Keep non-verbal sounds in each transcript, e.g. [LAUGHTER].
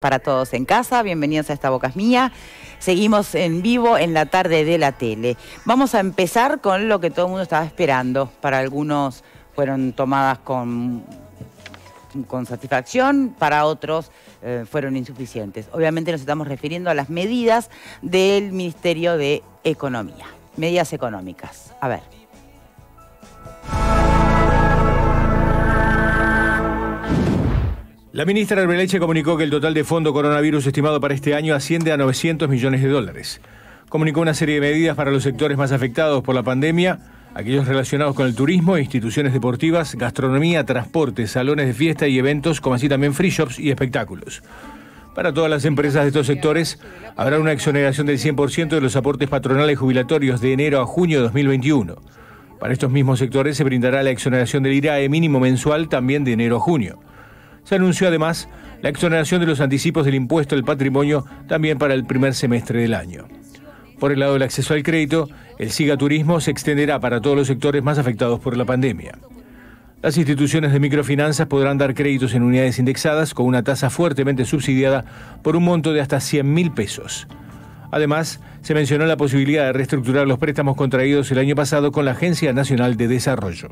Para todos en casa, bienvenidos a esta Bocas Mía. Seguimos en vivo en la tarde de la tele. Vamos a empezar con lo que todo el mundo estaba esperando. Para algunos fueron tomadas con, con satisfacción, para otros eh, fueron insuficientes. Obviamente nos estamos refiriendo a las medidas del Ministerio de Economía, medidas económicas. A ver. La ministra Arbeleche comunicó que el total de fondo coronavirus estimado para este año asciende a 900 millones de dólares. Comunicó una serie de medidas para los sectores más afectados por la pandemia, aquellos relacionados con el turismo, instituciones deportivas, gastronomía, transporte, salones de fiesta y eventos, como así también free shops y espectáculos. Para todas las empresas de estos sectores habrá una exoneración del 100% de los aportes patronales jubilatorios de enero a junio de 2021. Para estos mismos sectores se brindará la exoneración del IRAE mínimo mensual también de enero a junio. Se anunció además la exoneración de los anticipos del impuesto al patrimonio también para el primer semestre del año. Por el lado del acceso al crédito, el SIGA Turismo se extenderá para todos los sectores más afectados por la pandemia. Las instituciones de microfinanzas podrán dar créditos en unidades indexadas con una tasa fuertemente subsidiada por un monto de hasta 100 mil pesos. Además, se mencionó la posibilidad de reestructurar los préstamos contraídos el año pasado con la Agencia Nacional de Desarrollo.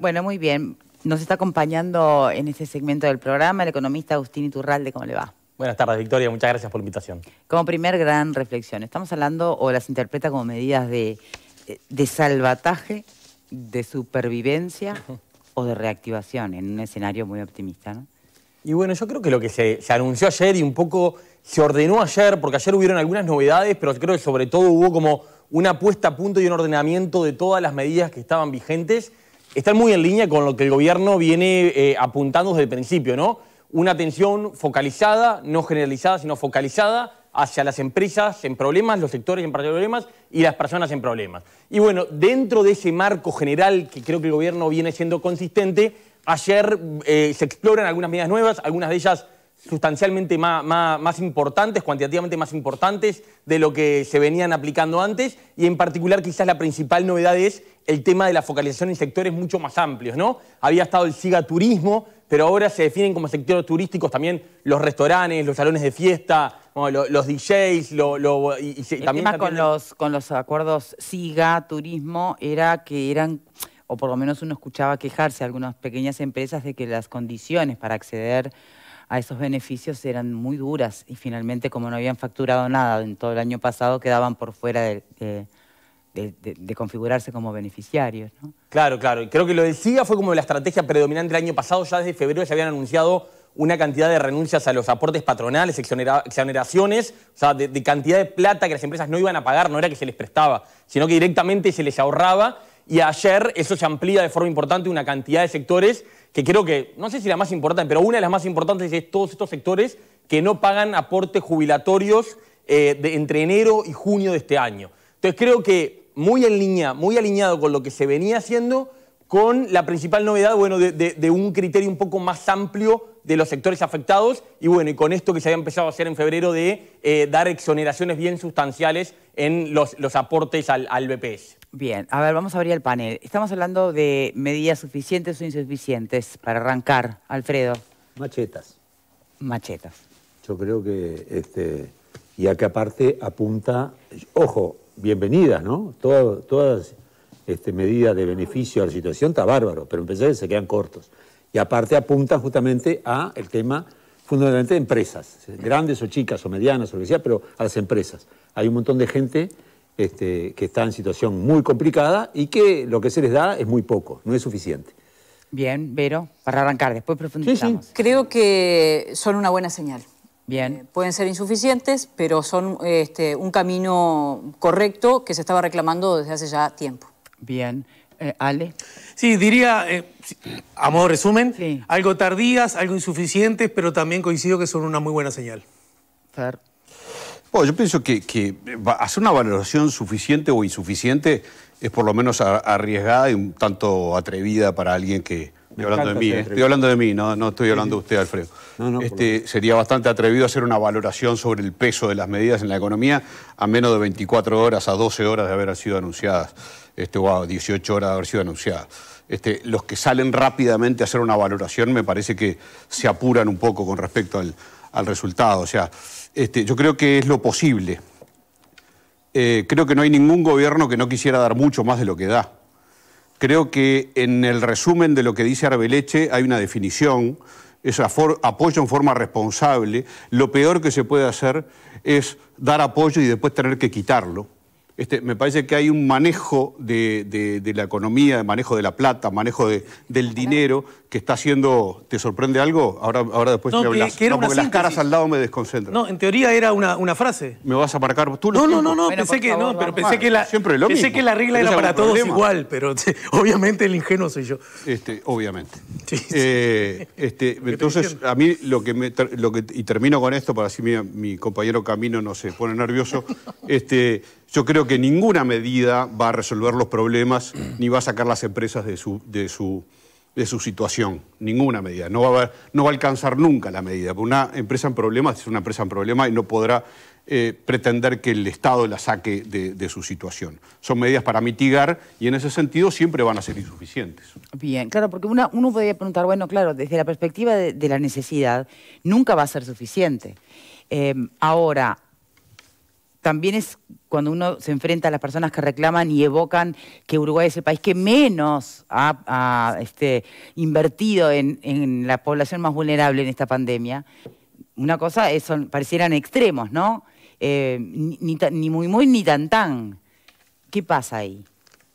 Bueno, muy bien. Nos está acompañando en este segmento del programa el economista Agustín Iturralde. ¿Cómo le va? Buenas tardes, Victoria. Muchas gracias por la invitación. Como primer gran reflexión, estamos hablando o las interpreta como medidas de, salvataje, de supervivencia o de reactivación en un escenario muy optimista, ¿no? Y bueno, yo creo que lo que se, se, anunció ayer y un poco se ordenó ayer, porque ayer hubieron algunas novedades, pero creo que sobre todo hubo como una puesta a punto y un ordenamiento de todas las medidas que estaban vigentes están muy en línea con lo que el gobierno viene eh, apuntando desde el principio, ¿no? Una atención focalizada, no generalizada, sino focalizada hacia las empresas en problemas, los sectores en problemas y las personas en problemas. Y bueno, dentro de ese marco general que creo que el gobierno viene siendo consistente, ayer eh, se exploran algunas medidas nuevas, algunas de ellas sustancialmente más, importantes, cuantitativamente más importantes de lo que se venían aplicando antes y en particular quizás la principal novedad es el tema de la focalización en sectores mucho más amplios, ¿no? Había estado el SIGA turismo, pero ahora se definen como sectores turísticos también los restaurantes, los salones de fiesta, los DJs, el eh, también... tema con los, con los acuerdos SIGA, turismo, era que eran o por lo menos uno escuchaba quejarse a algunas pequeñas empresas de que las condiciones para acceder a esos beneficios eran muy duras y finalmente como no habían facturado nada en todo el año pasado quedaban por fuera de, configurarse como beneficiarios. Claro, claro. Creo que lo decía, fue como la estrategia predominante el año pasado. Ya desde febrero se habían anunciado una cantidad de renuncias a los aportes patronales, exoneraciones, o sea, de, de cantidad de plata que las empresas no iban a pagar, no era que se les prestaba, sino que directamente se les ahorraba y ayer eso se amplía de forma importante una cantidad de sectores que creo que, no sé si la más importante, pero una de las más importantes es todos estos sectores que no pagan aportes jubilatorios eh, entre enero y junio de este año. Entonces creo que muy en línea, muy alineado con lo que se venía haciendo, con la principal novedad, de, un criterio un poco más amplio de los sectores afectados y bueno, y con esto que se había empezado a hacer en febrero de eh, dar exoneraciones bien sustanciales en los, aportes al, al BPS. Bien, a ver, vamos a abrir el panel. Estamos hablando de medidas suficientes o insuficientes para arrancar, Alfredo. Machetas. Machetas. Yo creo que, este, y acá aparte apunta, ojo, bienvenida, ¿no? Todas, todas este, medidas de beneficio a la situación está bárbaro, pero en que se quedan cortos. Y aparte apunta justamente a el tema fundamentalmente de empresas, grandes o chicas o medianas o lo que sea, pero a las empresas. Hay un montón de gente este, que está en situación muy complicada y que lo que se les da es muy poco, no es suficiente. Bien, Vero, para arrancar, después profundizamos. Sí, Creo que son una buena señal. Bien. Eh, pueden ser insuficientes, pero son este, un camino correcto que se estaba reclamando desde hace ya tiempo. Bien. Eh, Ale. Sí, diría, eh, a modo resumen, algo tardías, algo insuficientes, pero también coincido que son una muy buena señal. Fair. Bueno, yo pienso que, hacer una valoración suficiente o insuficiente es por lo menos arriesgada y un tanto atrevida para alguien que... Estoy hablando, de mí, ¿eh? estoy hablando de mí, no, no estoy hablando de usted, Alfredo. este, sería bastante atrevido hacer una valoración sobre el peso de las medidas en la economía a menos de 24 horas, a 12 horas de haber sido anunciadas, este, o a 18 horas de haber sido anunciadas. Este, los que salen rápidamente a hacer una valoración me parece que se apuran un poco con respecto al, al resultado. O sea, este, yo creo que es lo posible. Eh, creo que no hay ningún gobierno que no quisiera dar mucho más de lo que da. Creo que en el resumen de lo que dice Arbeleche hay una definición, es apoyo en forma responsable. Lo peor que se puede hacer es dar apoyo y después tener que quitarlo. Este, me parece que hay un manejo de, la economía, manejo de la plata, manejo del dinero que está haciendo. ¿Te sorprende algo? Ahora, ahora después no, me Que, las caras al lado me desconcentran. No, en teoría era una, frase. ¿Me vas a marcar tú No, no, no, no, pensé que, no pero la, siempre pensé que la regla era para todos igual, pero [LAUGHS] obviamente el ingenuo soy yo. Este, obviamente. Eh, este, [LAUGHS] entonces, a mí lo que lo que, y termino con esto para así mi, compañero Camino no se pone nervioso. [LAUGHS] este, yo creo que ninguna medida va a resolver los problemas [CLEARS THROAT] ni va a sacar las empresas de su, situación. Ninguna medida. No va, a alcanzar nunca la medida. Una empresa en problemas es una empresa en problemas y no podrá eh, pretender que el Estado la saque de, su situación. Son medidas para mitigar y en ese sentido siempre van a ser insuficientes. Bien, claro, porque uno podría preguntar, bueno, claro, desde la perspectiva de, la necesidad, nunca va a ser suficiente. Eh, ahora, también es cuando uno se enfrenta a las personas que reclaman y evocan que Uruguay es el país que menos ha, este, invertido en, la población más vulnerable en esta pandemia. Una cosa es, son, parecieran extremos, ¿no? Eh, ni, muy muy ni tan tan. ¿Qué pasa ahí?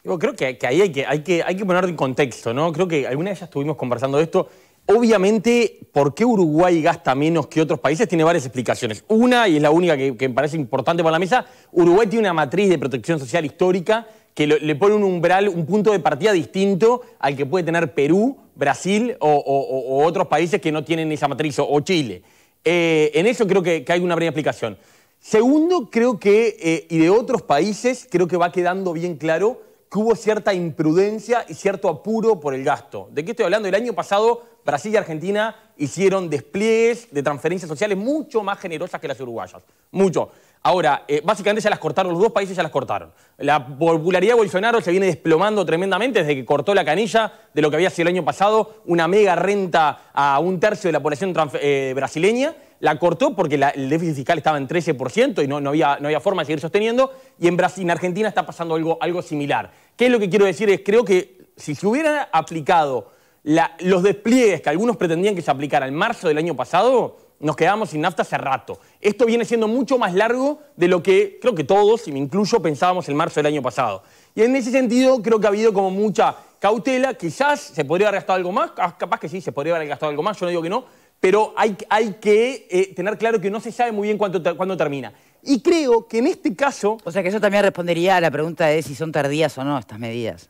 Yo creo que, ahí hay que, hay, que, hay que ponerlo en contexto, ¿no? Creo que alguna vez ya estuvimos conversando de esto. Obviamente, ¿por qué Uruguay gasta menos que otros países? Tiene varias explicaciones. Una, y es la única que, me parece importante para la mesa, Uruguay tiene una matriz de protección social histórica que le pone un umbral, un punto de partida distinto al que puede tener Perú, Brasil o, otros países que no tienen esa matriz, o, Chile. Eh, en eso creo que, hay una breve explicación. Segundo, creo que, eh, y de otros países, creo que va quedando bien claro que hubo cierta imprudencia y cierto apuro por el gasto. ¿De qué estoy hablando? El año pasado Brasil y Argentina hicieron despliegues de transferencias sociales mucho más generosas que las uruguayas. Mucho. Ahora, eh, básicamente ya las cortaron, los dos países ya las cortaron. La popularidad de Bolsonaro se viene desplomando tremendamente desde que cortó la canilla de lo que había sido el año pasado, una mega renta a un tercio de la población eh, brasileña. La cortó porque el déficit fiscal estaba en 13% y no, había, forma de seguir sosteniendo. Y en Brasil, en Argentina está pasando algo similar. ¿Qué es lo que quiero decir? Es creo que si se hubieran aplicado los despliegues que algunos pretendían que se aplicara en marzo del año pasado, nos quedábamos sin nafta hace rato. Esto viene siendo mucho más largo de lo que creo que todos, y me incluyo, pensábamos en marzo del año pasado. Y en ese sentido creo que ha habido como mucha cautela, quizás se podría haber gastado algo más, ah, capaz que sí, se podría haber gastado algo más, yo no digo que no, pero hay, que eh, tener claro que no se sabe muy bien cuándo termina. Y creo que en este caso... O sea que yo también respondería a la pregunta de si son tardías o no estas medidas.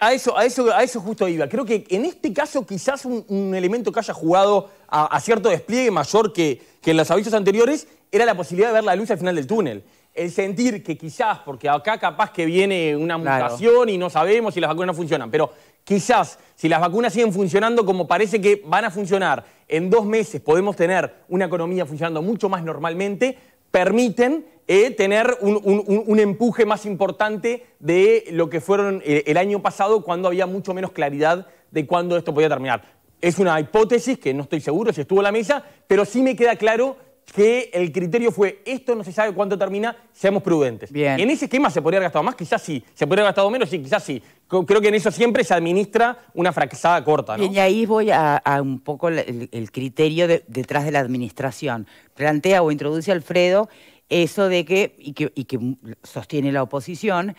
A eso, a eso, a eso justo iba. Creo que en este caso quizás un, elemento que haya jugado a, cierto despliegue mayor que, en los avisos anteriores era la posibilidad de ver la luz al final del túnel. El sentir que quizás, porque acá capaz que viene una mutación y no sabemos si las vacunas no funcionan, pero quizás si las vacunas siguen funcionando como parece que van a funcionar, en dos meses podemos tener una economía funcionando mucho más normalmente, permiten eh, tener un, un, empuje más importante de lo que fueron eh, el año pasado cuando había mucho menos claridad de cuándo esto podía terminar. Es una hipótesis que no estoy seguro si estuvo en la mesa, pero sí me queda claro que el criterio fue, esto no se sabe cuánto termina, seamos prudentes. Bien. En ese esquema se podría haber gastado más, quizás sí. Se podría haber gastado menos, sí, quizás sí. Creo que en eso siempre se administra una fracasada corta. ¿no? Bien, y ahí voy a, un poco el, criterio detrás de la administración. Plantea o introduce Alfredo eso de que, y que, y que sostiene la oposición,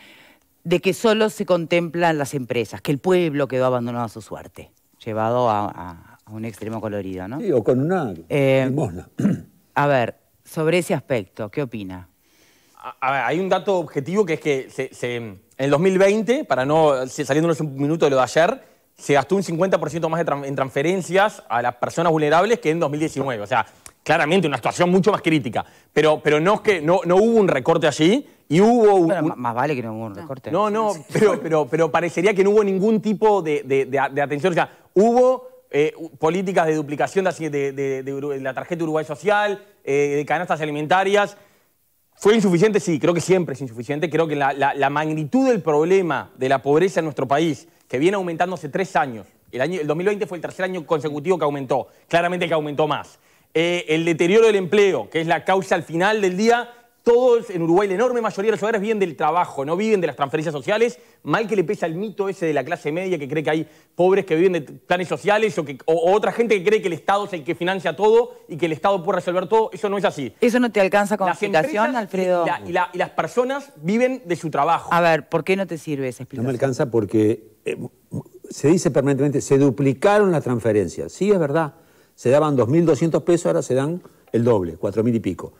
de que solo se contemplan las empresas, que el pueblo quedó abandonado a su suerte, llevado a, un extremo colorido, ¿no? Sí, o con una eh, a ver, sobre ese aspecto, ¿qué opina? A, ver, hay un dato objetivo que es que se, en el 2020, para no saliéndonos un minuto de lo de ayer, se gastó un 50% más en transferencias a las personas vulnerables que en 2019. O sea, claramente una situación mucho más crítica. Pero, pero no, es que, no, no hubo un recorte allí y hubo... más vale que no hubo un recorte. No, no, pero, pero, pero parecería que no hubo ningún tipo de, de atención. O sea, hubo eh, políticas de duplicación de, la tarjeta Uruguay Social, eh, de canastas alimentarias. ¿Fue insuficiente? Sí, creo que siempre es insuficiente. Creo que la, magnitud del problema de la pobreza en nuestro país, que viene aumentando hace tres años, el, año, el 2020 fue el tercer año consecutivo que aumentó, claramente que aumentó más. Eh, el deterioro del empleo, que es la causa al final del día todos en Uruguay, la enorme mayoría de los hogares viven del trabajo, no viven de las transferencias sociales. Mal que le pesa el mito ese de la clase media que cree que hay pobres que viven de planes sociales o, que, otra gente que cree que el Estado es el que financia todo y que el Estado puede resolver todo. Eso no es así. ¿Eso no te alcanza con explicación, Alfredo? Y, la, y, las personas viven de su trabajo. A ver, ¿por qué no te sirve esa explicación? No me alcanza porque eh, se dice permanentemente, se duplicaron las transferencias. Sí, es verdad. Se daban 2.200 pesos, ahora se dan el doble, 4.000 y pico.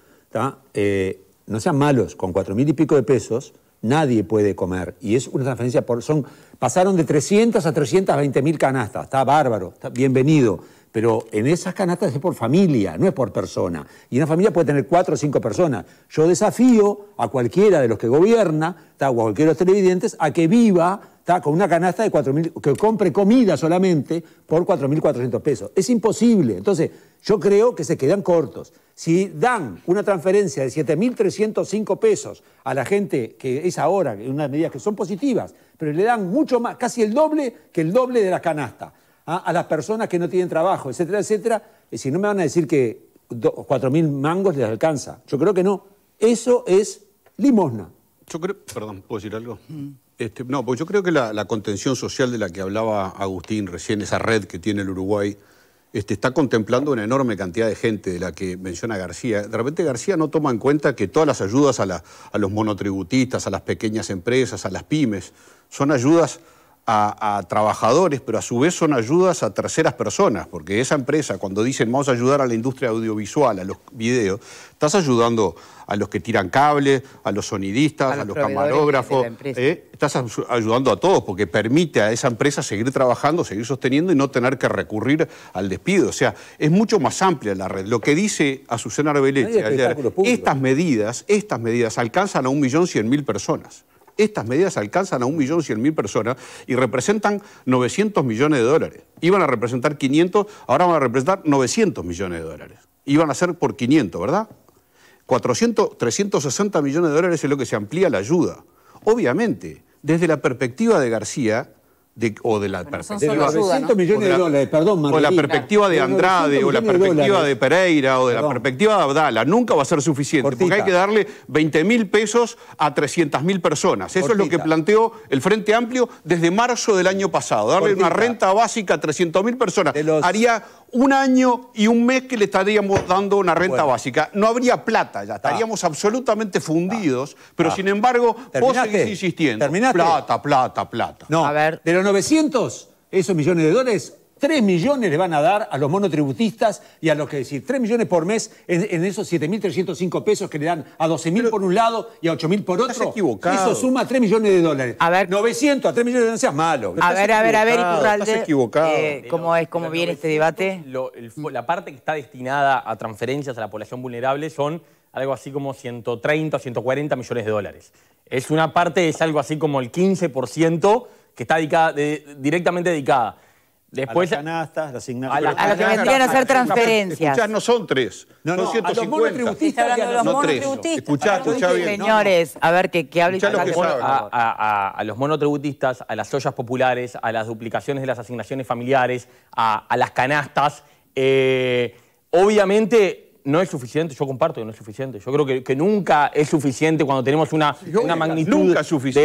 Eh, no sean malos, con cuatro mil y pico de pesos nadie puede comer. Y es una transferencia por. Son, pasaron de 300 a 320 mil canastas, está bárbaro, está bienvenido. Pero en esas canastas es por familia, no es por persona. Y una familia puede tener cuatro o cinco personas. Yo desafío a cualquiera de los que gobierna, o a cualquiera de los televidentes, a que viva está, con una canasta de 4.000, que compre comida solamente por 4.400 pesos. Es imposible. Entonces, yo creo que se quedan cortos. Si dan una transferencia de 7.305 pesos a la gente que es ahora, en unas medidas que son positivas, pero le dan mucho más, casi el doble que el doble de la canasta, ¿ah? a las personas que no tienen trabajo, etcétera, etcétera, eh, si no me van a decir que 4.000 mangos les alcanza. Yo creo que no. Eso es limosna. Yo creo, perdón, ¿puedo decir algo? Este, no, porque yo creo que la, la, contención social de la que hablaba Agustín recién, esa red que tiene el Uruguay, este, está contemplando una enorme cantidad de gente de la que menciona García. De repente García no toma en cuenta que todas las ayudas a, a los monotributistas, a las pequeñas empresas, a las pymes, son ayudas a, trabajadores, pero a su vez son ayudas a terceras personas, porque esa empresa, cuando dicen vamos a ayudar a la industria audiovisual, a los videos, estás ayudando a los que tiran cables, a los sonidistas, a los, camarógrafos, ¿eh? estás ayudando a todos, porque permite a esa empresa seguir trabajando, seguir sosteniendo y no tener que recurrir al despido. O sea, es mucho más amplia la red. Lo que dice Azucena Arbeleche estas medidas, estas medidas alcanzan a 1.100.000 personas. Estas medidas alcanzan a 1.100.000 personas y representan 900 millones de dólares. Iban a representar 500, ahora van a representar 900 millones de dólares. Iban a ser por 500, ¿verdad? 400, 360 millones de dólares es lo que se amplía la ayuda. Obviamente, desde la perspectiva de García, de, o de la perspectiva. De Andrade, o la perspectiva de, Pereira, o de la perspectiva de Abdala. Nunca va a ser suficiente, porque hay que darle 20 mil pesos a 300 mil personas. Eso es lo que planteó el Frente Amplio desde marzo del año pasado. Darle una renta básica a 300 mil personas. Haría un año y un mes que le estaríamos dando una renta básica. No habría plata ya, ah. estaríamos absolutamente ah. fundidos, pero ah. sin embargo, vos seguís insistiendo. Plata, plata, plata. a ver. 900, esos millones de dólares, 3 millones le van a dar a los monotributistas y a los que decir, 3 millones por mes en, esos 7.305 pesos que le dan a 12.000 por un lado y a 8.000 por otro. Eso suma 3 millones de dólares. 900 a 3 millones de dólares, es malo. A ver, a ver, a ver, eh, ¿Cómo, es, viene este debate? la parte que está destinada a transferencias a la población vulnerable son algo así como 130 o 140 millones de dólares. Es una parte, es algo así como el 15% que está dedicada, directamente dedicada. Después, a las canastas, las asignaturas. A, las que vendrían a hacer transferencias. Escuchá, no son tres, no, no, son monotributistas. A los monotributistas. Escuchá, escuchá bien. Señores, a ver, qué que hable. Lo que a, los monotributistas, a las ollas populares, a las duplicaciones de las asignaciones familiares, a, las canastas. Eh, obviamente no es suficiente, yo comparto que no es suficiente. Yo creo que, nunca es suficiente cuando tenemos una, magnitud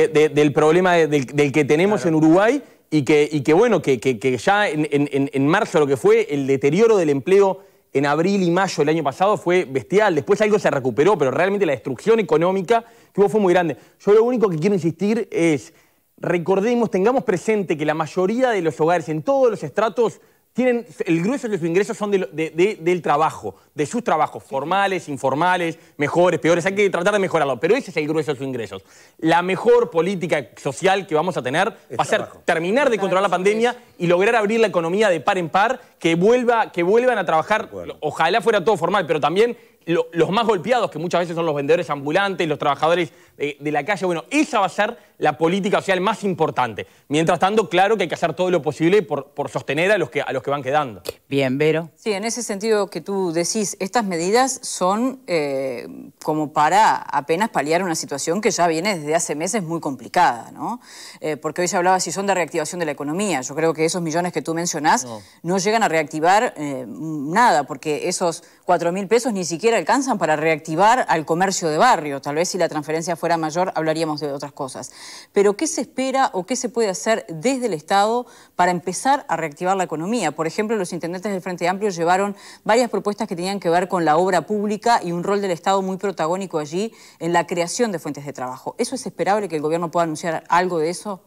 del problema del, que tenemos en Uruguay y que, y que bueno, que, ya en, en, marzo lo que fue el deterioro del empleo en abril y mayo del año pasado fue bestial. Después algo se recuperó, pero realmente la destrucción económica que fue muy grande. Yo lo único que quiero insistir es, recordemos, tengamos presente que la mayoría de los hogares en todos los estratos tienen el grueso de sus ingresos son del trabajo, de sus trabajos, formales, informales, mejores, peores. Hay que tratar de mejorarlo, pero ese es el grueso de sus ingresos. La mejor política social que vamos a tener va a ser terminar de controlar la pandemia y lograr abrir la economía de par en par, que, vuelva, que vuelvan a trabajar. Ojalá fuera todo formal, pero también los más golpeados, que muchas veces son los vendedores ambulantes, los trabajadores de, la calle, bueno, esa va a ser la política social más importante. Mientras tanto, claro que hay que hacer todo lo posible por, sostener a los, que, a los que van quedando. Bien, Vero. Sí, en ese sentido que tú decís, estas medidas son eh, como para apenas paliar una situación que ya viene desde hace meses muy complicada, ¿no? Eh, porque hoy se hablaba si son de reactivación de la economía. Yo creo que esos millones que tú mencionás no, llegan a reactivar eh, nada, porque esos cuatro mil pesos ni siquiera alcanzan para reactivar al comercio de barrio. Tal vez si la transferencia fuera mayor hablaríamos de otras cosas pero ¿qué se espera o qué se puede hacer desde el Estado para empezar a reactivar la economía? Por ejemplo, los intendentes del Frente Amplio llevaron varias propuestas que tenían que ver con la obra pública y un rol del Estado muy protagónico allí en la creación de fuentes de trabajo. ¿Eso es esperable que el gobierno pueda anunciar algo de eso?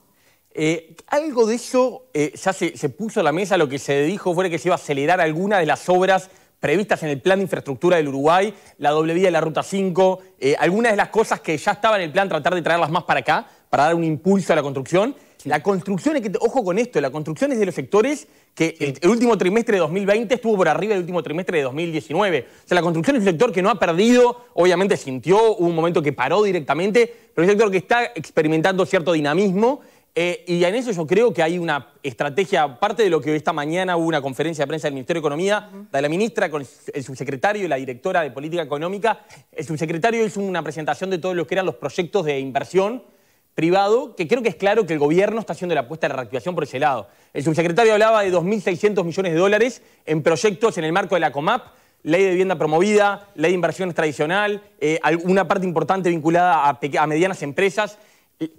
Eh, algo de eso eh, ya se, puso a la mesa, lo que se dijo fue que se iba a acelerar alguna de las obras previstas en el Plan de Infraestructura del Uruguay, la doble vía de la Ruta 5, eh, algunas de las cosas que ya estaban en el plan, tratar de traerlas más para acá para dar un impulso a la construcción. La construcción, es que, ojo con esto, la construcción es de los sectores que el, último trimestre de 2020 estuvo por arriba del último trimestre de 2019. O sea, la construcción es un sector que no ha perdido, obviamente sintió, hubo un momento que paró directamente, pero es un sector que está experimentando cierto dinamismo. Eh, y en eso yo creo que hay una estrategia, Parte de lo que esta mañana hubo una conferencia de prensa del Ministerio de Economía, la de la ministra con el subsecretario y la directora de Política Económica. El subsecretario hizo una presentación de todos los que eran los proyectos de inversión privado, que creo que es claro que el gobierno está haciendo la apuesta de la reactivación por ese lado. El subsecretario hablaba de 2.600 millones de dólares en proyectos en el marco de la COMAP, ley de vivienda promovida, ley de inversiones tradicional, eh, una parte importante vinculada a, medianas empresas.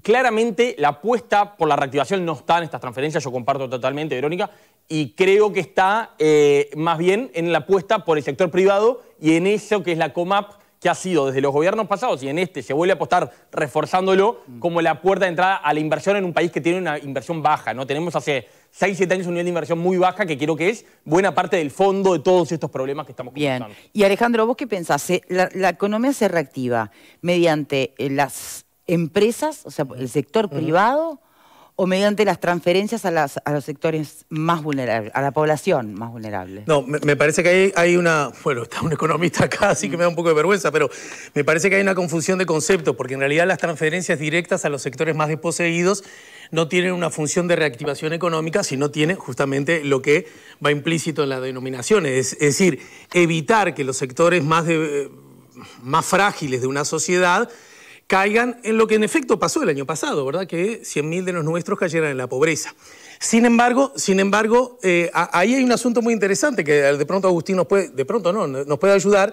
claramente la apuesta por la reactivación no está en estas transferencias, yo comparto totalmente, Verónica, y creo que está eh, más bien en la apuesta por el sector privado y en eso que es la COMAP que ha sido desde los gobiernos pasados y en este se vuelve a apostar reforzándolo como la puerta de entrada a la inversión en un país que tiene una inversión baja. ¿no? Tenemos hace 6, 7 años un nivel de inversión muy baja que creo que es buena parte del fondo de todos estos problemas que estamos Bien. Y Alejandro, ¿vos qué pensás? La, economía se reactiva mediante eh, las empresas, o sea, el sector privado o mediante las transferencias a, los sectores más vulnerables, a la población más vulnerable? No, me, parece que hay, una, bueno, está un economista acá, así que me da un poco de vergüenza, pero me parece que hay una confusión de conceptos, porque en realidad las transferencias directas a los sectores más desposeídos no tienen una función de reactivación económica, sino tiene justamente lo que va implícito en la denominación, es, decir, evitar que los sectores más, más frágiles de una sociedad caigan en lo que en efecto pasó el año pasado, ¿verdad? Que 100.000 de los nuestros cayeran en la pobreza. Sin embargo, sin embargo eh, ahí hay un asunto muy interesante que de pronto Agustín nos puede, de pronto no, nos puede ayudar,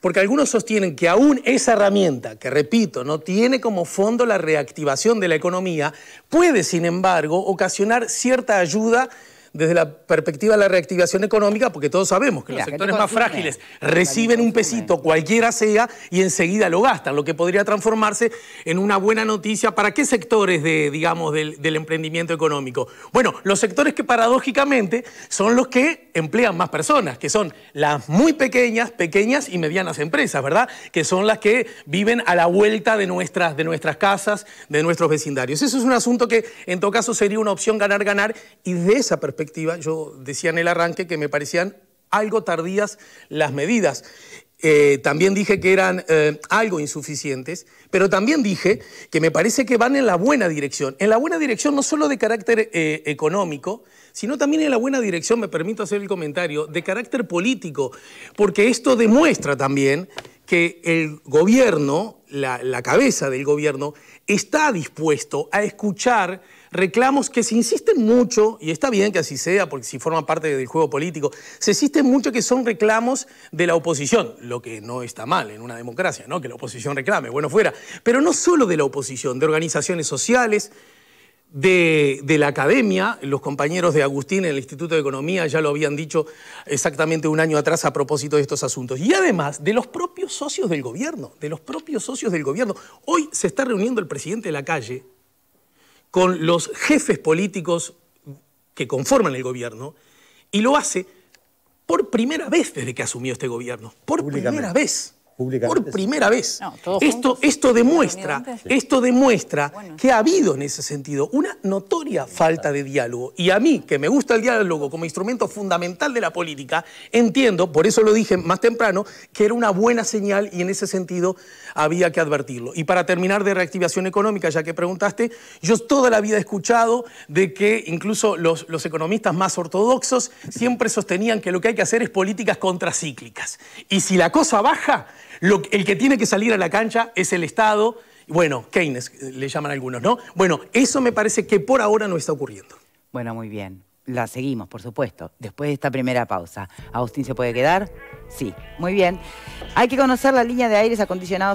porque algunos sostienen que aún esa herramienta, que repito, no tiene como fondo la reactivación de la economía, puede, sin embargo, ocasionar cierta ayuda desde la perspectiva de la reactivación económica, porque todos sabemos que los sectores más frágiles reciben un pesito, cualquiera sea, y enseguida lo gastan, lo que podría transformarse en una buena noticia para qué sectores de, digamos, del, emprendimiento económico. Bueno, los sectores que paradójicamente son los que emplean más personas, que son las muy pequeñas, pequeñas y medianas empresas, ¿verdad? Que son las que viven a la vuelta de nuestras, de nuestras casas, de nuestros vecindarios. Eso es un asunto que en todo caso sería una opción ganar-ganar y de esa perspectiva yo decía en el arranque que me parecían algo tardías las medidas. Eh, también dije que eran eh, algo insuficientes, pero también dije que me parece que van en la buena dirección. En la buena dirección no solo de carácter eh, económico, sino también en la buena dirección, me permito hacer el comentario, de carácter político, porque esto demuestra también que el gobierno, la cabeza del gobierno, está dispuesto a escuchar reclamos que se insisten mucho, y está bien que así sea, porque si forma parte del juego político, se insiste mucho que son reclamos de la oposición, lo que no está mal en una democracia, ¿no? Que la oposición reclame, bueno fuera. Pero no solo de la oposición, de organizaciones sociales, de, de, la academia, los compañeros de Agustín en el Instituto de Economía ya lo habían dicho exactamente un año atrás a propósito de estos asuntos, y además de los propios socios del gobierno, de los propios socios del gobierno. Hoy se está reuniendo el presidente de la calle, con los jefes políticos que conforman el gobierno y lo hace por primera vez desde que asumió este gobierno, por primera vez. Por primera vez. esto, esto, demuestra, esto demuestra que ha habido en ese sentido una notoria falta de diálogo. Y a mí, que me gusta el diálogo como instrumento fundamental de la política, entiendo, por eso lo dije más temprano, que era una buena señal y en ese sentido había que advertirlo. Y para terminar de reactivación económica, ya que preguntaste, yo toda la vida he escuchado de que incluso los, los economistas más ortodoxos siempre sostenían que lo que hay que hacer es políticas contracíclicas. Y si la cosa baja, el que tiene que salir a la cancha es el Estado, bueno, Keynes eh, le llaman algunos, ¿no? Bueno, eso me parece que por ahora no está ocurriendo. Bueno, muy bien. La seguimos, por supuesto, después de esta primera pausa. ¿Agustín se puede quedar? Sí, muy bien. Hay que conocer la línea de aires acondicionados.